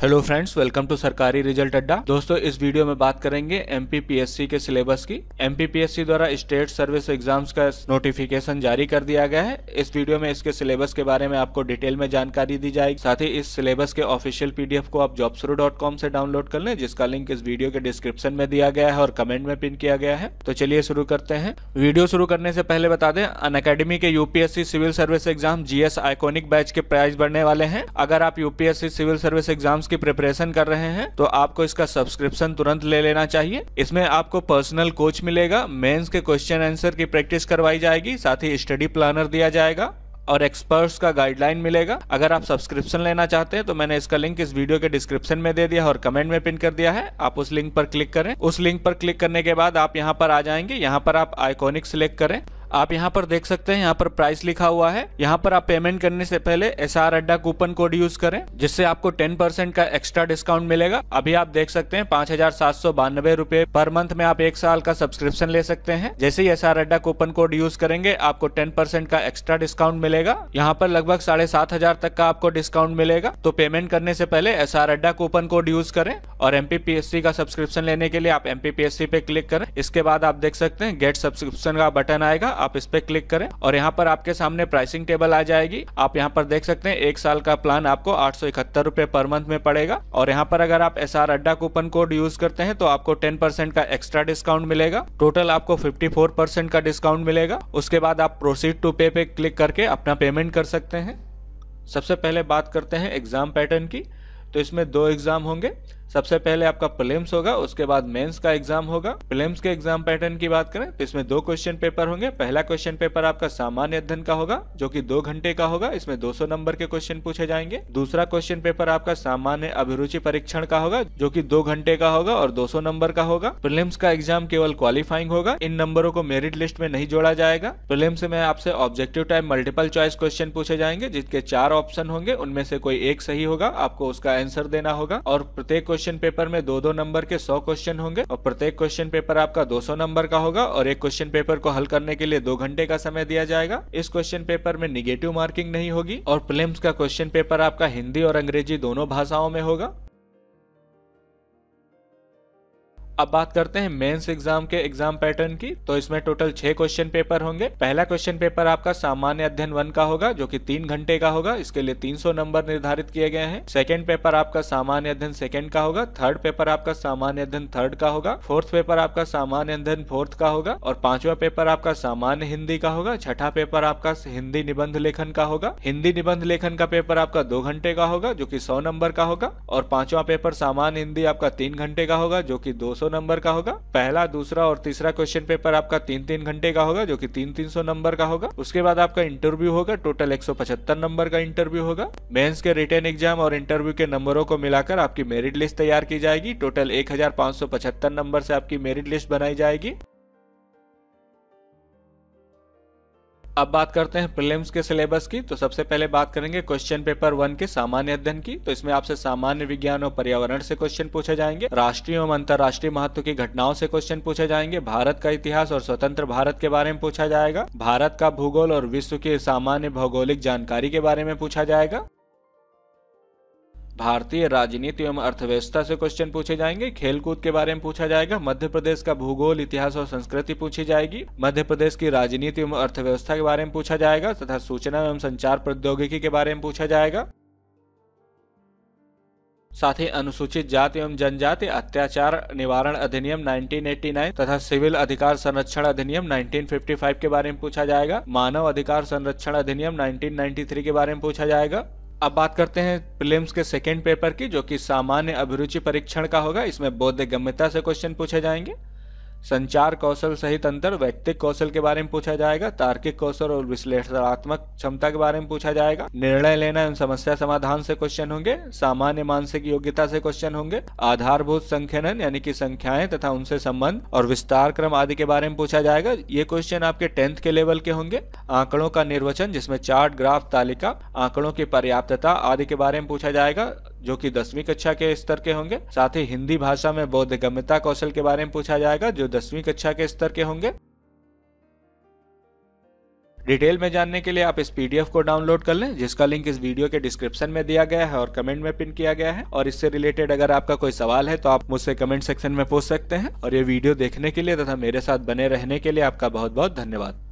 hello friends welcome to Sarkari result Adda दोस्तों इस video में बात करेंगे एम के सिलेबस की एम द्वारा स्टेट सर्विस एग्जाम्स का नोटिफिकेशन जारी कर दिया गया है इस वीडियो में इसके सिलेबस के बारे में आपको डिटेल में जानकारी दी जाएगी साथ ही इस सिलेबस के ऑफिशियल पीडीएफ को आप jobsuru.com से डाउनलोड कर लें जिसका लिंक इस वीडियो के डिस्क्रिप्शन में दिया गया है और कमेंट में पिन किया गया है तो चलिए शुरू करते हैं वीडियो शुरू करने से पहले बता दें अन के UPSC civil service exam GS iconic batch के प्राइस बढ़ने वाले हैं अगर आप UPSC civil service exam exams की प्रिपरेशन कर रहे हैं तो आपको इसका सब्सक्रिप्शन तुरंत ले लेना चाहिए इसमें आपको पर्सनल कोच मिलेगा मेंस के क्वेश्चन आंसर की प्रैक्टिस करवाई जाएगी साथ ही स्टडी प्लानर दिया जाएगा और एक्सपर्ट्स का गाइडलाइन मिलेगा अगर आप सब्सक्रिप्शन लेना चाहते हैं तो मैंने इसका लिंक इस वीडियो के डिस्क्रिप्शन में दे दिया और कमेंट में पिन कर दिया है आप उस लिंक पर क्लिक करें उस लिंक पर क्लिक करने के बाद आप यहाँ पर आ जाएंगे यहाँ पर आप आइकॉनिक सिलेक्ट करें आप यहाँ पर देख सकते हैं यहाँ पर प्राइस लिखा हुआ है यहाँ पर आप पेमेंट करने से पहले S R Adda coupon code use करें जिससे आपको 10% का एक्स्ट्रा डिस्काउंट मिलेगा अभी आप देख सकते हैं पांच हजार सात सौ बानबे रूपए पर मंथ में आप एक साल का सब्सक्रिप्शन ले सकते हैं जैसे ही S R Adda coupon code use करेंगे आपको टेन परसेंट का एक्स्ट्रा डिस्काउंट मिलेगा यहाँ पर लगभग साढ़े सात हजार तक का आपको डिस्काउंट मिलेगा तो पेमेंट करने से पहले S R Adda coupon code use करें और एम का सब्सक्रिप्शन लेने के लिए आप एम पे क्लिक करें इसके बाद आप देख सकते हैं गेट सब्सक्रिप्शन का बटन आएगा आप इस पे क्लिक करें और यहाँ पर आपके सामने प्राइसिंग टेबल आ जाएगी आप यहाँ पर देख सकते हैं एक साल का प्लान आपको आठ रुपए पर मंथ में पड़ेगा और यहाँ पर अगर आप एस अड्डा कूपन कोड यूज करते हैं तो आपको टेन का एक्स्ट्रा डिस्काउंट मिलेगा टोटल आपको फिफ्टी का डिस्काउंट मिलेगा उसके बाद आप प्रोसीड टू पे पे क्लिक करके अपना पेमेंट कर सकते हैं सबसे पहले बात करते हैं एग्जाम पैटर्न की तो इसमें दो एग्जाम होंगे सबसे पहले आपका प्लेम्स होगा उसके बाद मेंस का एग्जाम होगा प्लेम्स के एग्जाम पैटर्न की बात करें तो इसमें दो क्वेश्चन पेपर होंगे पहला क्वेश्चन पेपर आपका सामान्य अध्ययन का होगा जो कि दो घंटे का होगा इसमें 200 नंबर के क्वेश्चन पूछे जाएंगे दूसरा क्वेश्चन पेपर आपका सामान्य अभिरुचि परीक्षण का होगा जो की दो घंटे का होगा और दो नंबर का होगा प्रिलिम्स का एग्जाम केवल क्वालिफाइंग होगा इन नंबरों को मेरिट लिस्ट में नहीं जोड़ा जाएगा प्रिलिम्स में आपसे objective time multiple choice question पूछे जाएंगे जिसके चार ऑप्शन होंगे उनमें से कोई एक सही होगा आपको उसका आंसर देना होगा और प्रत्येक क्वेश्चन पेपर में दो दो नंबर के सौ क्वेश्चन होंगे और प्रत्येक क्वेश्चन पेपर आपका दो सौ नंबर का होगा और एक क्वेश्चन पेपर को हल करने के लिए दो घंटे का समय दिया जाएगा इस क्वेश्चन पेपर में निगेटिव मार्किंग नहीं होगी और प्लेम्स का क्वेश्चन पेपर आपका हिंदी और अंग्रेजी दोनों भाषाओं में होगा अब बात करते हैं मेंस एग्जाम के एग्जाम पैटर्न की तो इसमें टोटल छह क्वेश्चन पेपर होंगे पहला क्वेश्चन पेपर आपका सामान्य अध्ययन वन का होगा जो कि तीन घंटे का होगा इसके लिए 300 नंबर निर्धारित किए गए हैं सेकंड पेपर आपका सामान्य अध्ययन सेकंड का होगा थर्ड पेपर आपका सामान्य अध्ययन थर्ड का होगा फोर्थ पेपर आपका सामान्य अध्ययन फोर्थ का होगा और पांचवा पेपर आपका सामान्य हिंदी का होगा छठा पेपर आपका हिंदी निबंध लेखन का होगा हिंदी निबंध लेखन का पेपर आपका दो घंटे का होगा जो की सौ नंबर का होगा और पांचवा पेपर सामान्य हिंदी आपका तीन घंटे का होगा जो की दो सौ नंबर का होगा पहला दूसरा और तीसरा क्वेश्चन पेपर आपका तीन तीन घंटे का होगा जो कि तीन तीन सौ नंबर का होगा उसके बाद आपका इंटरव्यू होगा टोटल एक सौ पचहत्तर नंबर का इंटरव्यू होगा मेंस के रिटर्न एग्जाम और इंटरव्यू के नंबरों को मिलाकर आपकी मेरिट लिस्ट तैयार की जाएगी टोटल एक हजार सौ पचहत्तर नंबर से आपकी मेरिट लिस्ट बनाई जाएगी अब बात करते हैं प्रीलिम्स के सिलेबस की तो सबसे पहले बात करेंगे क्वेश्चन पेपर वन के सामान्य अध्ययन की तो इसमें आपसे सामान्य विज्ञान और पर्यावरण से क्वेश्चन पूछे जाएंगे राष्ट्रीय एवं अंतर्राष्ट्रीय महत्व की घटनाओं से क्वेश्चन पूछे जाएंगे भारत का इतिहास और स्वतंत्र भारत के बारे में पूछा जाएगा भारत का भूगोल और विश्व की सामान्य भौगोलिक जानकारी के बारे में पूछा जाएगा भारतीय राजनीति एवं अर्थव्यवस्था से क्वेश्चन पूछे जाएंगे खेलकूद के बारे में पूछा जाएगा मध्य प्रदेश का भूगोल इतिहास और संस्कृति पूछी जाएगी मध्य प्रदेश की राजनीति एवं अर्थव्यवस्था के बारे में पूछा जाएगा तथा सूचना एवं संचार प्रौद्योगिकी के बारे में पूछा जाएगा साथ ही अनुसूचित जाति एवं जनजाति अत्याचार निवारण अधिनियम 1989 तथा सिविल अधिकार संरक्षण अधिनियम 1955 के बारे में पूछा जाएगा मानव अधिकार संरक्षण अधिनियम 1993 के बारे में पूछा जाएगा अब बात करते हैं प्रिलिम्स के सेकेंड पेपर की जो कि सामान्य अभिरुचि परीक्षण का होगा इसमें बौद्ध गम्यता से क्वेश्चन पूछे जाएंगे संचार कौशल सहित अंतर व्यक्तिक कौशल के बारे में पूछा जाएगा तार्किक कौशल और विश्लेषणात्मक क्षमता के बारे में पूछा जाएगा निर्णय लेना एवं समस्या समाधान से क्वेश्चन होंगे सामान्य मानसिक योग्यता से क्वेश्चन होंगे आधारभूत संख्यान यानी कि संख्याएं तथा उनसे संबंध और विस्तार क्रम आदि के बारे में पूछा जाएगा ये क्वेश्चन आपके टेंथ के लेवल के होंगे आंकड़ों का निर्वचन जिसमें चार्ट ग्राफ तालिका आंकड़ों की पर्याप्तता आदि के बारे में पूछा जाएगा जो कि दसवीं कक्षा के स्तर के होंगे साथ ही हिंदी भाषा में बौद्ध गम्यता कौशल के बारे में पूछा जाएगा जो दसवीं कक्षा के स्तर के होंगे डिटेल में जानने के लिए आप इस पीडीएफ को डाउनलोड कर लें जिसका लिंक इस वीडियो के डिस्क्रिप्शन में दिया गया है और कमेंट में पिन किया गया है और इससे रिलेटेड अगर आपका कोई सवाल है तो आप मुझसे कमेंट सेक्शन में पूछ सकते हैं और ये वीडियो देखने के लिए तथा मेरे साथ बने रहने के लिए आपका बहुत बहुत धन्यवाद